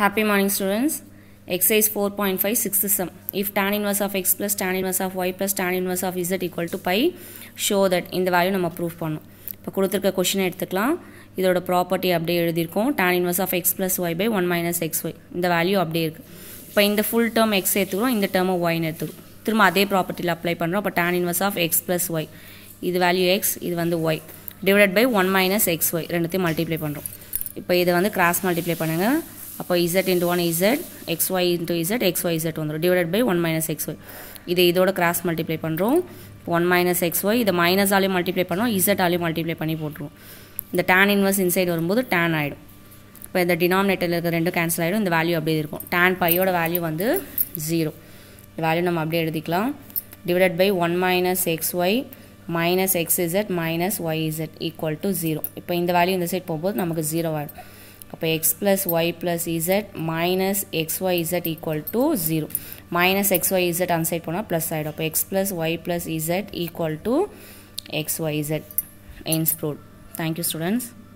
Happy morning students. Exercise 4.5 sixth sum. If tan inverse of x plus tan inverse of y plus tan inverse of z equal to pi, show that இந்த value நம்ம prove பண்ணணும் இப்போ கொடுத்துருக்க கொஷினை எடுத்துக்கலாம் இதோட property அப்படியே எழுதியிருக்கோம் tan inverse of x plus y by 1 minus xy இந்த வேல்யூ அப்படியே இருக்குது இப்போ இந்த ஃபுல் டேர்ம் எக்ஸ் எடுத்துக்கிறோம் இந்த டேர்மை ஒய்னு எடுத்துக்கிறோம் திரும்ப அதே ப்ராப்பர்ட்டியில் அப்ளை பண்ணுறோம் இப்போ tan inverse of x plus y இது வேல்யூ எக்ஸ் இது வந்து Y divide by one minus X Y ரெண்டுத்தையும் மல்டிப்ளை பண்ணுறோம் இப்போ இதை வந்து கிராஸ் மல்டிப்ளை பண்ணுங்கள் அப்போ Z into one Z X Y into Z X Y Z வந்துடும் divided by one minus X Y இது இதோட கிராஸ் மல்டிப்ளை பண்ணுறோம் ஒன் மைனஸ் எக்ஸ் ஒய் இதை மைனஸாலையும் மல்டிப்ளை பண்ணோம் இசட்டாலையும் மல்டிப்ளை பண்ணி போட்டுருவோம் இந்த டேன் இன்வர்ஸ் இன்சைடு வரும்போது டேன் ஆகிடும் இப்போ இந்த டினாமினேட்டரில் இருக்கிற ரெண்டும் கேன்சல் ஆகிடும் இந்த வேல்யூ அப்படியே இருக்கும் டேன் பையோட வேல்யூ வந்து ஜீரோ இந்த வேல்யூ நம்ம அப்படியே எழுதிக்கலாம் divided by one minus X Y minus X Z minus Y Z equal to zero இப்போ இந்த வேல்யூ இந்த சைட் போகும்போது நமக்கு ஜீரோ ஆகிடும் x plus y plus z minus xyz equal to 0. Minus xyz unside pona plus side. Apa x plus y plus z equal to xyz. Ends Thank you students.